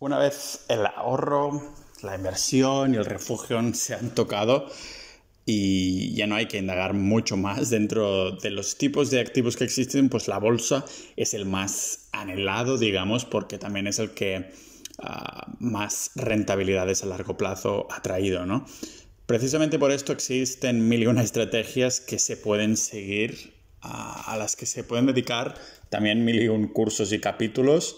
Una vez el ahorro, la inversión y el refugio se han tocado y ya no hay que indagar mucho más dentro de los tipos de activos que existen, pues la bolsa es el más anhelado, digamos, porque también es el que ah, más rentabilidades a largo plazo ha traído, ¿no? Precisamente por esto existen mil y una estrategias que se pueden seguir, ah, a las que se pueden dedicar también mil y un cursos y capítulos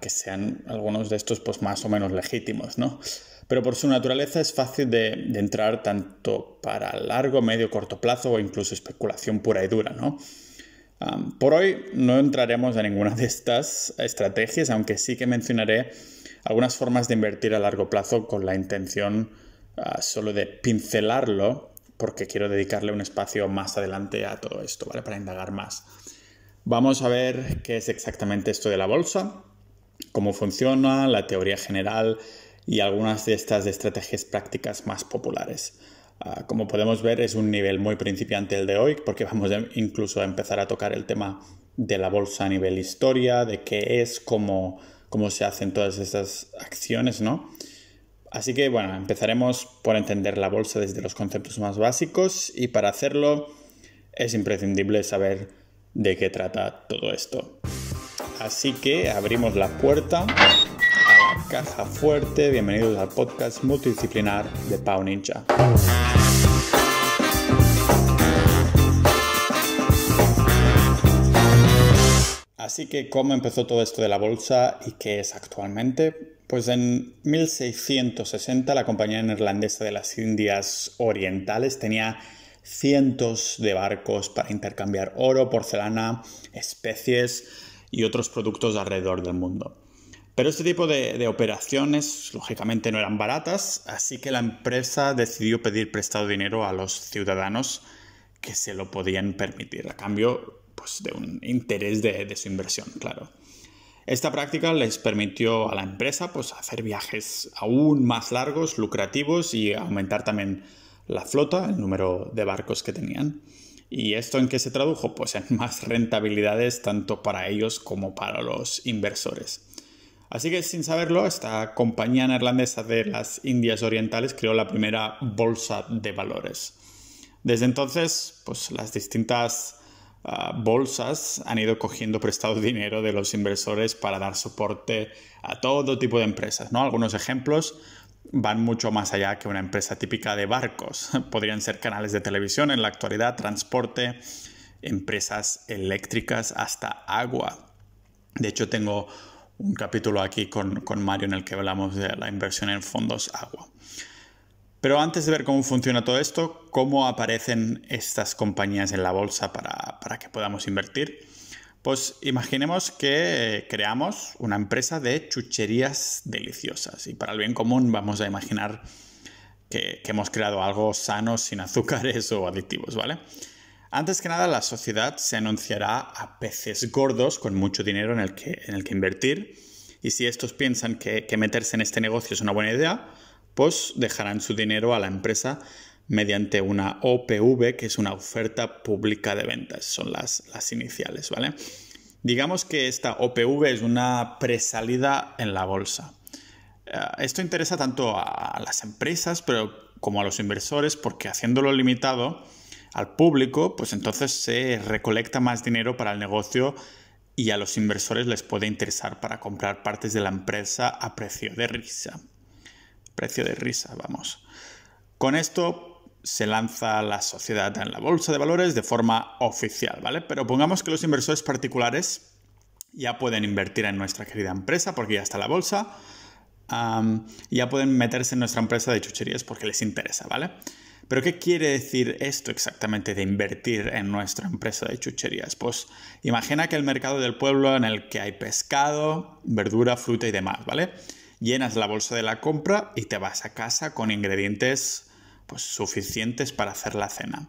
que sean algunos de estos pues, más o menos legítimos, ¿no? Pero por su naturaleza es fácil de, entrar tanto para largo, medio, corto plazo o incluso especulación pura y dura, ¿no? por hoy no entraremos en ninguna de estas estrategias, aunque sí que mencionaré algunas formas de invertir a largo plazo con la intención ah, solo de pincelarlo, porque quiero dedicarle un espacio más adelante a todo esto, ¿vale? Para indagar más. Vamos a ver qué es exactamente esto de la bolsa, cómo funciona, la teoría general y algunas de estas estrategias prácticas más populares. Ah, como podemos ver, es un nivel muy principiante el de hoy, porque vamos incluso a empezar a tocar el tema de la bolsa a nivel historia, de qué es, cómo, cómo se hacen todas estas acciones, ¿no? Así que bueno, empezaremos por entender la bolsa desde los conceptos más básicos y para hacerlo es imprescindible saber de qué trata todo esto. Así que abrimos la puerta a la caja fuerte. Bienvenidos al podcast multidisciplinar de Pau Ninja. Así que, ¿cómo empezó todo esto de la bolsa y qué es actualmente? Pues en 1660 la compañía neerlandesa de las Indias Orientales tenía cientos de barcos para intercambiar oro, porcelana, especies, y otros productos alrededor del mundo. Pero este tipo de, operaciones, lógicamente, no eran baratas, así que la empresa decidió pedir prestado dinero a los ciudadanos que se lo podían permitir, a cambio pues, de un interés de, su inversión, claro. Esta práctica les permitió a la empresa pues, hacer viajes aún más largos, lucrativos y aumentar también la flota, el número de barcos que tenían. ¿Y esto en qué se tradujo? Pues en más rentabilidades tanto para ellos como para los inversores. Así que sin saberlo, esta compañía neerlandesa de las Indias Orientales creó la primera bolsa de valores. Desde entonces, pues las distintas ah, bolsas han ido cogiendo prestado dinero de los inversores para dar soporte a todo tipo de empresas. ¿no? Algunos ejemplos van mucho más allá que una empresa típica de barcos. Podrían ser canales de televisión en la actualidad, transporte, empresas eléctricas, hasta agua. De hecho, tengo un capítulo aquí con, Mario en el que hablamos de la inversión en fondos agua. Pero antes de ver cómo funciona todo esto, cómo aparecen estas compañías en la bolsa para que podamos invertir, pues imaginemos que eh, creamos una empresa de chucherías deliciosas y para el bien común vamos a imaginar que, hemos creado algo sano, sin azúcares o aditivos, ¿vale? Antes que nada, la sociedad se anunciará a peces gordos con mucho dinero en el que, invertir y si estos piensan que, que meterse en este negocio es una buena idea, pues dejarán su dinero a la empresa mediante una OPV, que es una oferta pública de ventas, son las, las iniciales, ¿vale? Digamos que esta OPV es una presalida en la bolsa. Eh, esto interesa tanto a las empresas pero como a los inversores porque haciéndolo limitado al público, pues entonces se recolecta más dinero para el negocio y a los inversores les puede interesar para comprar partes de la empresa a precio de risa. Precio de risa, vamos. Con esto se lanza la sociedad en la bolsa de valores de forma oficial, ¿vale? Pero pongamos que los inversores particulares ya pueden invertir en nuestra querida empresa porque ya está la bolsa, ya pueden meterse en nuestra empresa de chucherías porque les interesa, ¿vale? Pero ¿qué quiere decir esto exactamente de invertir en nuestra empresa de chucherías? Pues imagina que el mercado del pueblo en el que hay pescado, verdura, fruta y demás, ¿vale? Llenas la bolsa de la compra y te vas a casa con ingredientes pues suficientes para hacer la cena.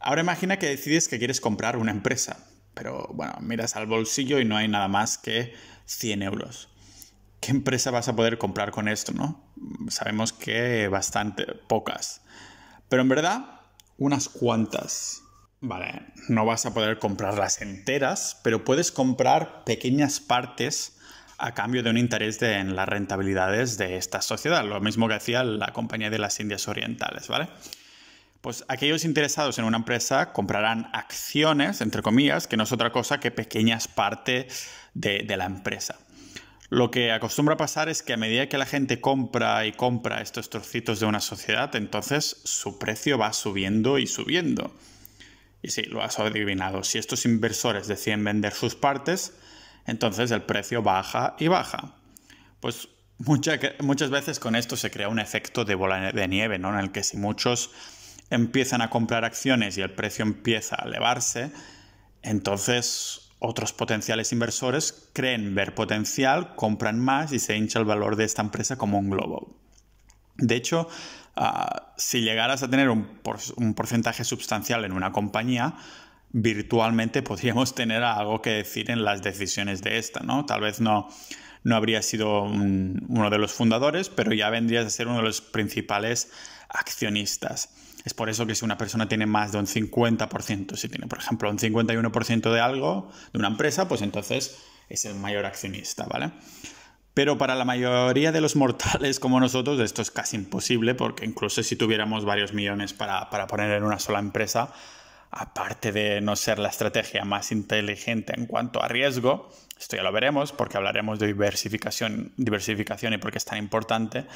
Ahora imagina que decides que quieres comprar una empresa, pero bueno, miras al bolsillo y no hay nada más que 100 euros. ¿Qué empresa vas a poder comprar con esto, no? Sabemos que bastante pocas. Pero en verdad, unas cuantas. Vale, no vas a poder comprarlas enteras, pero puedes comprar pequeñas partes a cambio de un interés en las rentabilidades de esta sociedad, lo mismo que hacía la Compañía de las Indias Orientales, ¿vale? Pues aquellos interesados en una empresa comprarán acciones, entre comillas, que no es otra cosa que pequeñas partes de, de la empresa. Lo que acostumbra pasar es que a medida que la gente compra y compra estos trocitos de una sociedad, entonces su precio va subiendo y subiendo. Y sí, lo has adivinado. Si estos inversores deciden vender sus partes, entonces el precio baja y baja. Pues muchas veces con esto se crea un efecto de bola de nieve, ¿no? En el que si muchos empiezan a comprar acciones y el precio empieza a elevarse, entonces otros potenciales inversores creen ver potencial, compran más y se hincha el valor de esta empresa como un globo. De hecho, ah, si llegaras a tener un, un porcentaje sustancial en una compañía, virtualmente podríamos tener algo que decir en las decisiones de esta, ¿no? Tal vez no, no habría sido uno de los fundadores, pero ya vendrías a ser uno de los principales accionistas. Es por eso que si una persona tiene más de un 50%, si tiene, por ejemplo, un 51% de algo, de una empresa, pues entonces es el mayor accionista, ¿vale? Pero para la mayoría de los mortales como nosotros esto es casi imposible porque incluso si tuviéramos varios millones para, para poner en una sola empresa, aparte de no ser la estrategia más inteligente en cuanto a riesgo, esto ya lo veremos porque hablaremos de diversificación, diversificación y por qué es tan importante,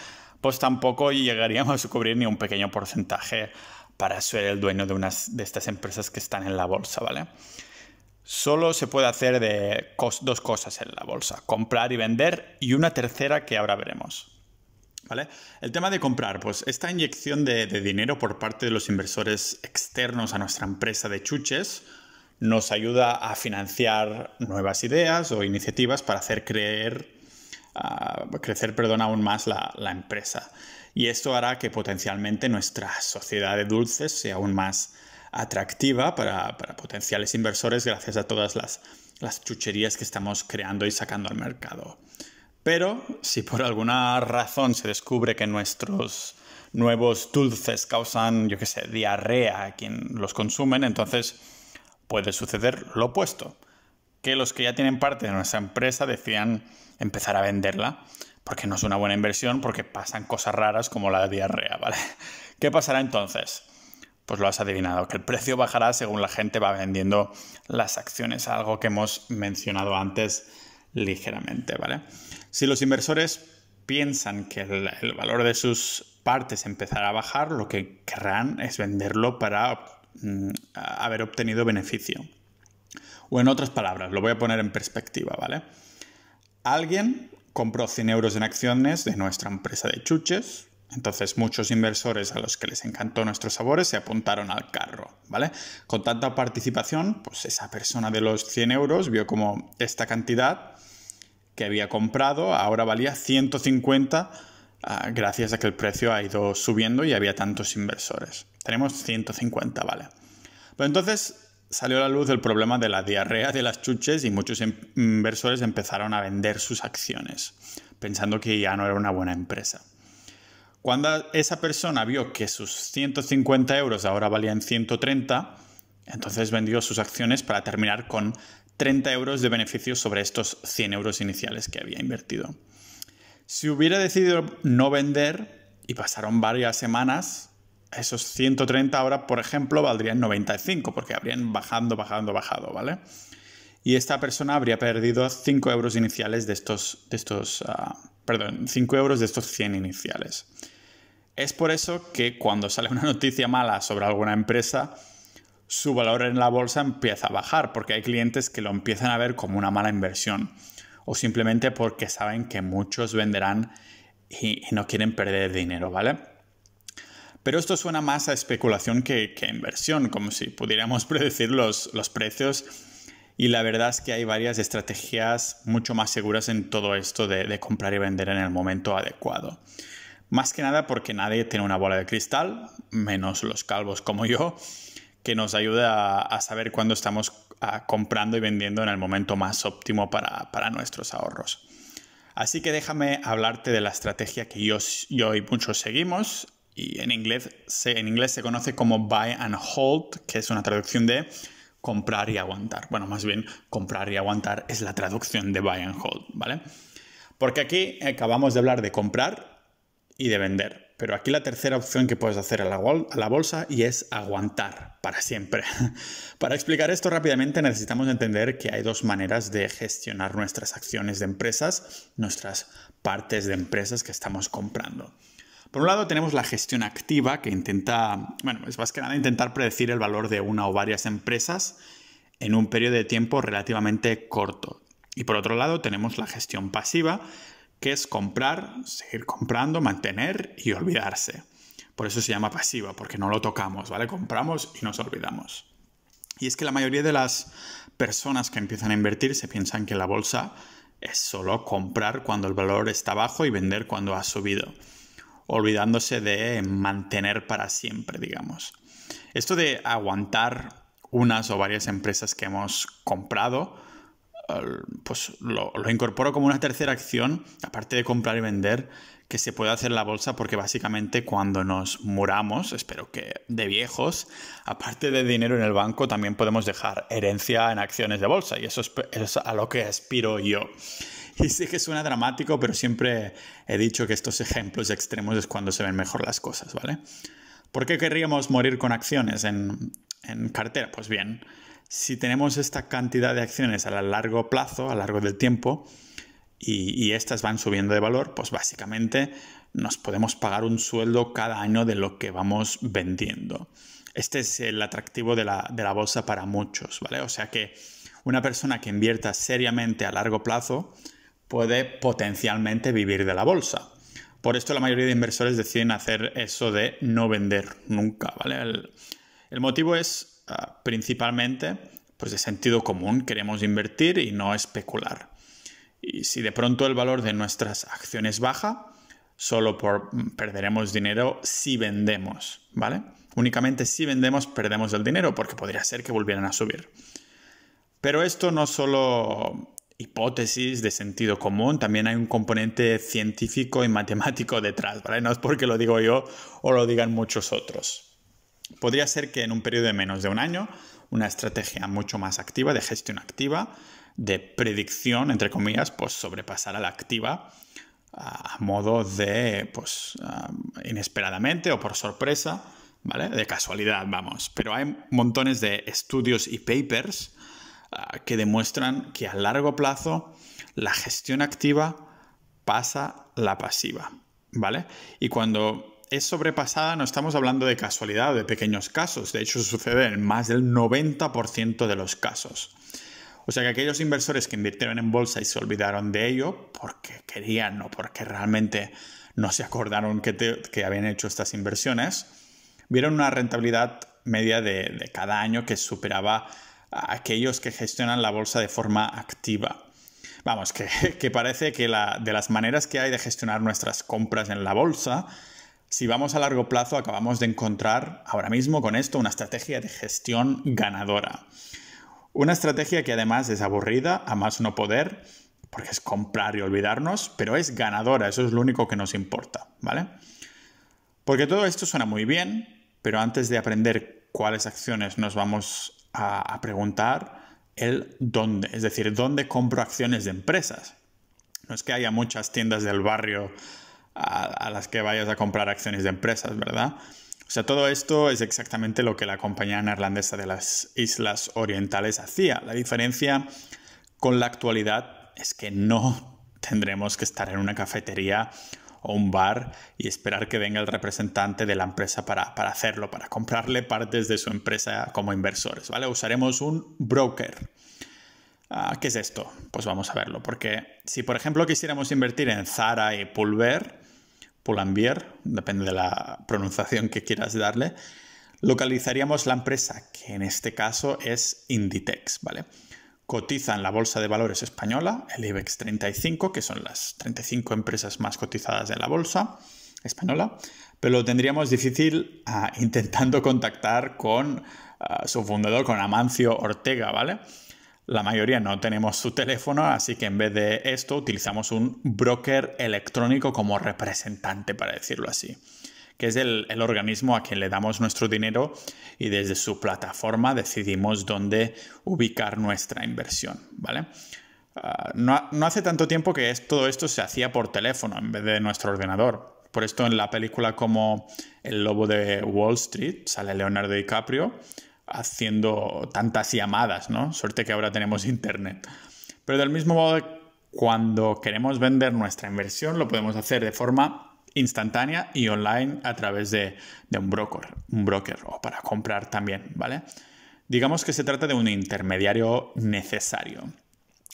pues tampoco llegaríamos a cubrir ni un pequeño porcentaje para ser el dueño de, unas, de estas empresas que están en la bolsa, ¿vale? Solo se puede hacer de dos cosas en la bolsa, comprar y vender y una tercera que ahora veremos. El tema de comprar, pues esta inyección de, dinero por parte de los inversores externos a nuestra empresa de chuches nos ayuda a financiar nuevas ideas o iniciativas para hacer creer, ah, crecer aún más la, empresa. Y esto hará que potencialmente nuestra sociedad de dulces sea aún más atractiva para, potenciales inversores gracias a todas las chucherías que estamos creando y sacando al mercado. Pero si por alguna razón se descubre que nuestros nuevos dulces causan, yo qué sé, diarrea a quien los consumen, entonces puede suceder lo opuesto, que los que ya tienen parte de nuestra empresa decían empezar a venderla, porque no es una buena inversión, porque pasan cosas raras como la diarrea, ¿vale? ¿Qué pasará entonces? Pues lo has adivinado, que el precio bajará según la gente va vendiendo las acciones, algo que hemos mencionado antes ligeramente, ¿vale? Si los inversores piensan que el, valor de sus partes empezará a bajar, lo que querrán es venderlo para mm, haber obtenido beneficio. O en otras palabras, lo voy a poner en perspectiva, ¿vale? Alguien compró 100 euros en acciones de nuestra empresa de chuches, entonces muchos inversores a los que les encantó nuestros sabores se apuntaron al carro, ¿vale? Con tanta participación, pues esa persona de los 100 euros vio como esta cantidad que había comprado ahora valía 150 ah, gracias a que el precio ha ido subiendo y había tantos inversores. Tenemos 150, vale. Pero entonces salió a la luz el problema de la diarrea de las chuches y muchos em, inversores empezaron a vender sus acciones, pensando que ya no era una buena empresa. Cuando esa persona vio que sus 150 euros ahora valían 130, entonces vendió sus acciones para terminar con 30 euros de beneficio sobre estos 100 euros iniciales que había invertido. Si hubiera decidido no vender y pasaron varias semanas, esos 130 ahora, por ejemplo, valdrían 95 porque habrían bajando, bajando, bajado, ¿vale? Y esta persona habría perdido 5 euros iniciales de estos, de estos ah, perdón, 5 euros de estos 100 iniciales. Es por eso que cuando sale una noticia mala sobre alguna empresa, su valor en la bolsa empieza a bajar porque hay clientes que lo empiezan a ver como una mala inversión o simplemente porque saben que muchos venderán y, no quieren perder dinero, ¿vale? Pero esto suena más a especulación que, a inversión, como si pudiéramos predecir los, precios y la verdad es que hay varias estrategias mucho más seguras en todo esto de, comprar y vender en el momento adecuado. Más que nada porque nadie tiene una bola de cristal, menos los calvos como yo, que nos ayuda a, saber cuándo estamos ah, comprando y vendiendo en el momento más óptimo para, nuestros ahorros. Así que déjame hablarte de la estrategia que yo, y muchos seguimos y en inglés, se, en inglés se conoce como buy and hold, que es una traducción de comprar y aguantar. Bueno, más bien comprar y aguantar es la traducción de buy and hold, ¿vale? Porque aquí acabamos de hablar de comprar y de vender. Pero aquí la tercera opción que puedes hacer a la, bolsa y es aguantar para siempre. Para explicar esto rápidamente necesitamos entender que hay dos maneras de gestionar nuestras acciones de empresas, nuestras partes de empresas que estamos comprando. Por un lado tenemos la gestión activa que intenta, bueno, es más que nada intentar predecir el valor de una o varias empresas en un periodo de tiempo relativamente corto. Y por otro lado tenemos la gestión pasiva que es comprar, seguir comprando, mantener y olvidarse. Por eso se llama pasiva, porque no lo tocamos, ¿vale? Compramos y nos olvidamos. Y es que la mayoría de las personas que empiezan a invertir se piensan que la bolsa es solo comprar cuando el valor está bajo y vender cuando ha subido, olvidándose de mantener para siempre, digamos. Esto de aguantar unas o varias empresas que hemos comprado, pues lo, incorporo como una tercera acción, aparte de comprar y vender, que se puede hacer en la bolsa porque básicamente cuando nos muramos, espero que de viejos, aparte de dinero en el banco, también podemos dejar herencia en acciones de bolsa y eso es, a lo que aspiro yo. Y sé que suena dramático, pero siempre he dicho que estos ejemplos extremos es cuando se ven mejor las cosas, ¿vale? ¿Por qué querríamos morir con acciones en cartera? Pues bien, si tenemos esta cantidad de acciones a largo plazo, a largo del tiempo, y, estas van subiendo de valor, pues básicamente nos podemos pagar un sueldo cada año de lo que vamos vendiendo. Este es el atractivo de la, bolsa para muchos, ¿vale? O sea que una persona que invierta seriamente a largo plazo puede potencialmente vivir de la bolsa. Por esto la mayoría de inversores deciden hacer eso de no vender nunca, ¿vale? el motivo es Ah, principalmente pues de sentido común, queremos invertir y no especular. Y si de pronto el valor de nuestras acciones baja, solo por, mm, perderemos dinero si vendemos, ¿vale? Únicamente si vendemos perdemos el dinero porque podría ser que volvieran a subir. Pero esto no solo hipótesis de sentido común, también hay un componente científico y matemático detrás, No es porque lo digo yo o lo digan muchos otros. Podría ser que en un periodo de menos de un año, una estrategia mucho más activa, de gestión activa, de predicción, entre comillas, pues sobrepasar la activa a modo de, pues, inesperadamente o por sorpresa, ¿vale? De casualidad, vamos. Pero hay montones de estudios y papers que demuestran que a largo plazo la gestión activa pasa la pasiva, ¿vale? Y cuando es sobrepasada, no estamos hablando de casualidad, de pequeños casos, de hecho sucede en más del 90% de los casos. O sea que aquellos inversores que invirtieron en bolsa y se olvidaron de ello porque querían o porque realmente no se acordaron que, habían hecho estas inversiones, vieron una rentabilidad media de, cada año que superaba a aquellos que gestionan la bolsa de forma activa. Vamos, que, parece que de las maneras que hay de gestionar nuestras compras en la bolsa, si vamos a largo plazo, acabamos de encontrar ahora mismo con esto una estrategia de gestión ganadora. Una estrategia que además es aburrida, a más no poder, porque es comprar y olvidarnos, pero es ganadora, eso es lo único que nos importa, ¿vale? Porque todo esto suena muy bien, pero antes de aprender cuáles acciones nos vamos a, a preguntar, el dónde, es decir, dónde compro acciones de empresas. No es que haya muchas tiendas del barrio a, las que vayas a comprar acciones de empresas, ¿verdad? O sea, todo esto es exactamente lo que la compañía neerlandesa de las Islas Orientales hacía. La diferencia con la actualidad es que no tendremos que estar en una cafetería o un bar y esperar que venga el representante de la empresa para, para hacerlo, para comprarle partes de su empresa como inversores, ¿vale? Usaremos un broker. Ah, ¿Qué es esto? Pues vamos a verlo, porque si por ejemplo quisiéramos invertir en Zara y Pulver, Pulambier, depende de la pronunciación que quieras darle, localizaríamos la empresa, que en este caso es Inditex, ¿vale? Cotiza en la Bolsa de Valores Española, el IBEX 35, que son las 35 empresas más cotizadas en la Bolsa Española, pero lo tendríamos difícil ah, intentando contactar con ah, su fundador, con Amancio Ortega, ¿vale? La mayoría no tenemos su teléfono, así que en vez de esto utilizamos un broker electrónico como representante, para decirlo así, que es el, organismo a quien le damos nuestro dinero y desde su plataforma decidimos dónde ubicar nuestra inversión, ¿vale? Ah, no, hace tanto tiempo que todo esto se hacía por teléfono en vez de nuestro ordenador. Por esto en la película como El Lobo de Wall Street sale Leonardo DiCaprio haciendo tantas llamadas, ¿no? Suerte que ahora tenemos internet. Pero del mismo modo, cuando queremos vender nuestra inversión, lo podemos hacer de forma instantánea y online a través de, un broker, un broker o para comprar también, ¿vale? Digamos que se trata de un intermediario necesario,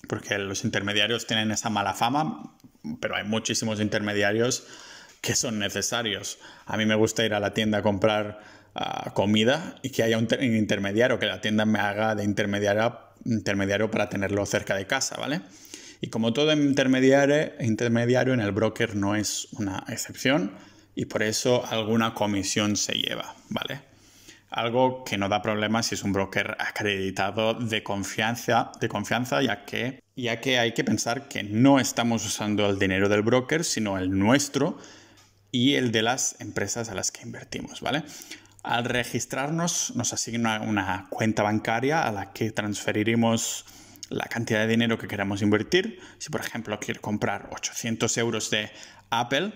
porque los intermediarios tienen esa mala fama, pero hay muchísimos intermediarios que son necesarios. A mí me gusta ir a la tienda a comprar ah, comida y que haya un, intermediario, que la tienda me haga de intermediario, intermediario para tenerlo cerca de casa, ¿vale? Y como todo intermediario, intermediario en el broker no es una excepción y por eso alguna comisión se lleva, ¿vale? Algo que no da problema si es un broker acreditado de confianza, de confianza ya, que, ya que hay que pensar que no estamos usando el dinero del broker, sino el nuestro, y el de las empresas a las que invertimos, ¿vale? Al registrarnos nos asigna una cuenta bancaria a la que transferiremos la cantidad de dinero que queramos invertir. Si por ejemplo quiero comprar 800 euros de Apple,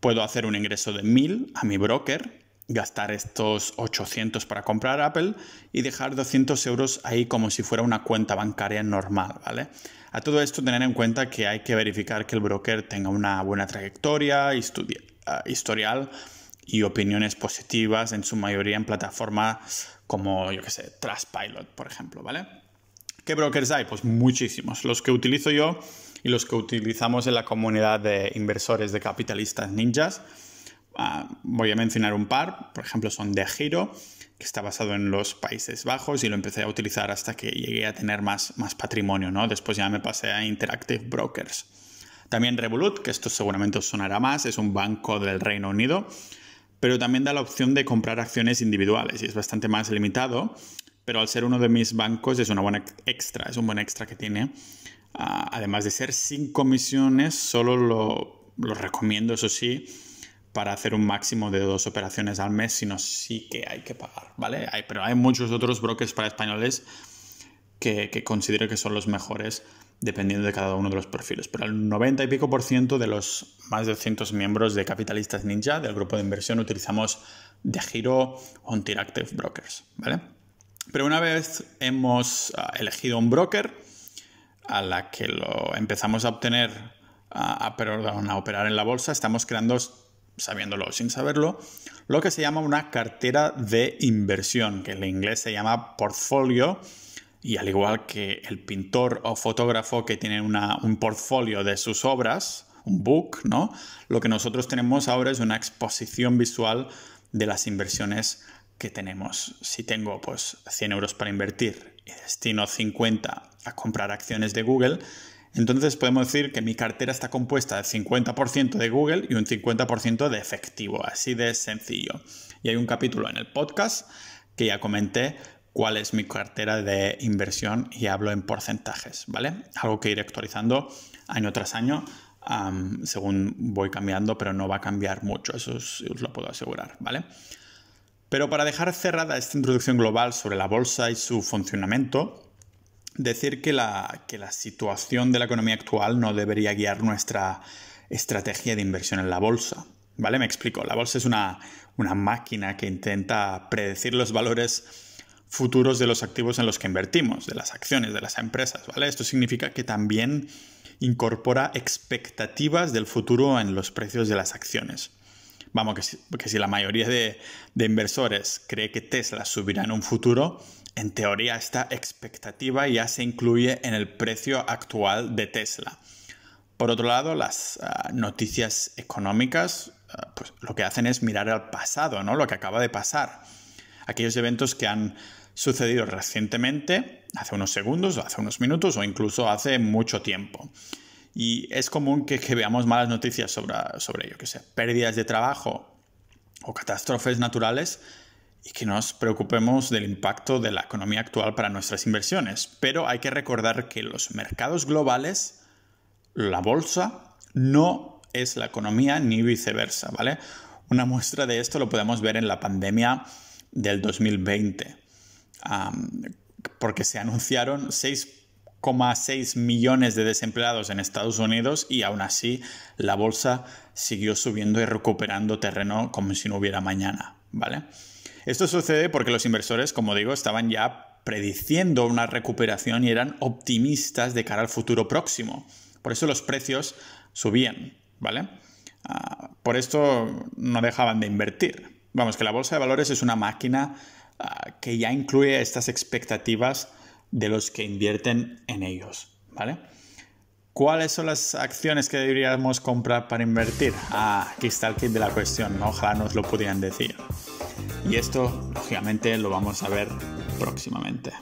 puedo hacer un ingreso de 1000 a mi broker gastar estos 800 para comprar Apple y dejar 200 euros ahí como si fuera una cuenta bancaria normal, ¿vale? A todo esto tener en cuenta que hay que verificar que el broker tenga una buena trayectoria, eh, historial y opiniones positivas, en su mayoría en plataformas como, yo que sé, Trustpilot, por ejemplo, ¿vale? ¿Qué brokers hay? Pues muchísimos. Los que utilizo yo y los que utilizamos en la comunidad de inversores de capitalistas ninjas Ah, voy a mencionar un par, por ejemplo, son de que está basado en los Países Bajos y lo empecé a utilizar hasta que llegué a tener más, más patrimonio, ¿no? Después ya me pasé a Interactive Brokers. También Revolut, que esto seguramente os sonará más, es un banco del Reino Unido, pero también da la opción de comprar acciones individuales y es bastante más limitado, pero al ser uno de mis bancos es una buena extra, es un buen extra que tiene. Ah, además de ser sin comisiones, solo lo recomiendo, eso sí, para hacer un máximo de dos operaciones al mes, sino sí que hay que pagar, ¿vale? Hay, pero hay muchos otros brokers para españoles que, considero que son los mejores dependiendo de cada uno de los perfiles. Pero el 90 y pico por ciento de los más de 200 miembros de Capitalistas Ninja, del grupo de inversión, utilizamos de giro o Interactive Brokers, ¿vale? Pero una vez hemos ah, elegido un broker a la que lo empezamos a obtener, a, a operar en la bolsa, estamos creando sabiéndolo o sin saberlo, lo que se llama una cartera de inversión, que en inglés se llama portfolio, y al igual que el pintor o fotógrafo que tiene un portfolio de sus obras, un book, ¿no? Lo que nosotros tenemos ahora es una exposición visual de las inversiones que tenemos. Si tengo pues 100 euros para invertir y destino 50 a comprar acciones de Google, entonces podemos decir que mi cartera está compuesta del 50% de Google y un 50% de efectivo, así de sencillo. Y hay un capítulo en el podcast que ya comenté cuál es mi cartera de inversión y hablo en porcentajes, ¿vale? Algo que iré actualizando año tras año según voy cambiando, pero no va a cambiar mucho, eso os lo puedo asegurar, ¿vale? Pero para dejar cerrada esta introducción global sobre la bolsa y su funcionamiento, decir que la, situación de la economía actual no debería guiar nuestra estrategia de inversión en la bolsa. ¿Vale? Me explico. La bolsa es una, máquina que intenta predecir los valores futuros de los activos en los que invertimos, de las acciones, de las empresas, ¿vale? Esto significa que también incorpora expectativas del futuro en los precios de las acciones. Vamos, que si, la mayoría de, de inversores cree que Tesla subirá en un futuro, en teoría, esta expectativa ya se incluye en el precio actual de Tesla. Por otro lado, las ah, noticias económicas ah, pues, lo que hacen es mirar al pasado, ¿no? lo que acaba de pasar. Aquellos eventos que han sucedido recientemente, hace unos segundos, o hace unos minutos o incluso hace mucho tiempo. Y es común que, veamos malas noticias sobre, sobre ello, que sea pérdidas de trabajo o catástrofes naturales y que nos preocupemos del impacto de la economía actual para nuestras inversiones. Pero hay que recordar que los mercados globales, la bolsa, no es la economía ni viceversa, ¿vale? Una muestra de esto lo podemos ver en la pandemia del 2020, porque se anunciaron 6,6 millones de desempleados en Estados Unidos y aún así la bolsa siguió subiendo y recuperando terreno como si no hubiera mañana, ¿vale? Esto sucede porque los inversores, como digo, estaban ya prediciendo una recuperación y eran optimistas de cara al futuro próximo. Por eso los precios subían, ¿vale? Ah, por esto no dejaban de invertir. Vamos, que la bolsa de valores es una máquina ah, que ya incluye estas expectativas de los que invierten en ellos, ¿vale? ¿Cuáles son las acciones que deberíamos comprar para invertir? Ah, aquí está el kit de la cuestión, ojalá nos lo pudieran decir. Y esto, lógicamente, lo vamos a ver próximamente.